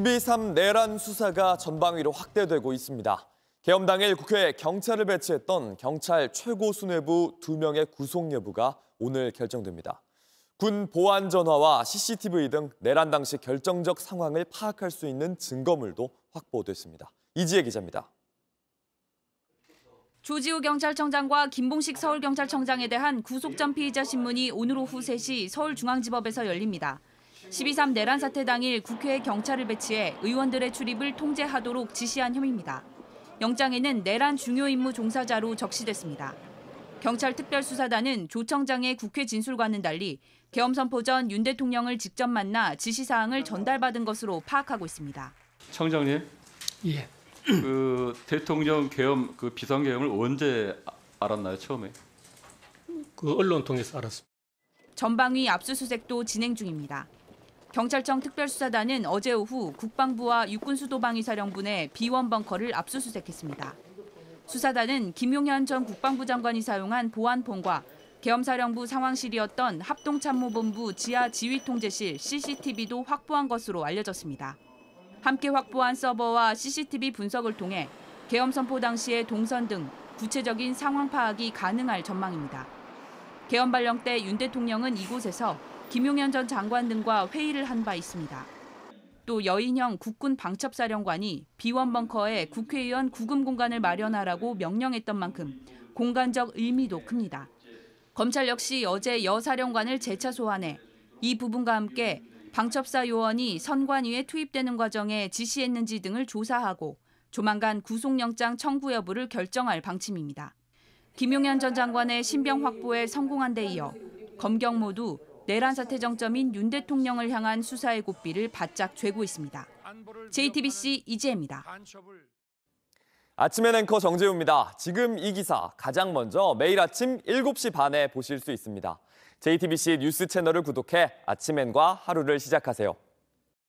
12.3 내란 수사가 전방위로 확대되고 있습니다. 개엄 당일 국회에 경찰을 배치했던 경찰 최고 수뇌부 2명의 구속 여부가 오늘 결정됩니다. 군 보안 전화와 CCTV 등 내란 당시 결정적 상황을 파악할 수 있는 증거물도 확보됐습니다. 이지혜 기자입니다. 조지우 경찰청장과 김봉식 서울경찰청장에 대한 구속전 피의자 신문이 오늘 오후 3시 서울중앙지법에서 열립니다. 12.3 내란 사태 당일 국회에 경찰을 배치해 의원들의 출입을 통제하도록 지시한 혐의입니다. 영장에는 내란 중요 임무 종사자로 적시됐습니다. 경찰 특별수사단은 조청장의 국회 진술과는 달리 계엄 선포 전 윤 대통령을 직접 만나 지시 사항을 전달받은 것으로 파악하고 있습니다. 청장님, 예. 그 대통령 계엄 그 비상 계엄을 언제 알았나요 처음에? 그 언론 통해서 알았습니다. 전방위 압수수색도 진행 중입니다. 경찰청 특별수사단은 어제 오후 국방부와 육군수도방위사령부내 비원 벙커를 압수수색했습니다. 수사단은 김용현 전 국방부 장관이 사용한 보안폰과 계엄사령부 상황실이었던 합동참모본부 지하 지휘통제실 CCTV도 확보한 것으로 알려졌습니다. 함께 확보한 서버와 CCTV 분석을 통해 계엄 선포 당시의 동선 등 구체적인 상황 파악이 가능할 전망입니다. 계엄 발령 때 윤 대통령은 이곳에서 김용현 전 장관 등과 회의를 한 바 있습니다. 또 여인형 국군 방첩사령관이 비원 벙커에 국회의원 구금 공간을 마련하라고 명령했던 만큼 공간적 의미도 큽니다. 검찰 역시 어제 여사령관을 재차 소환해 이 부분과 함께 방첩사 요원이 선관위에 투입되는 과정에 지시했는지 등을 조사하고 조만간 구속영장 청구 여부를 결정할 방침입니다. 김용현 전 장관의 신병 확보에 성공한 데 이어 검경 모두 내란 사태 정점인 윤 대통령을 향한 수사의 고삐를 바짝 죄고 있습니다. JTBC 이지혜입니다. 아침엔 앵커 정재우입니다. 지금 이 기사 가장 먼저 매일 아침 7시 반에 보실 수 있습니다. JTBC 뉴스 채널을 구독해 아침엔과 하루를 시작하세요.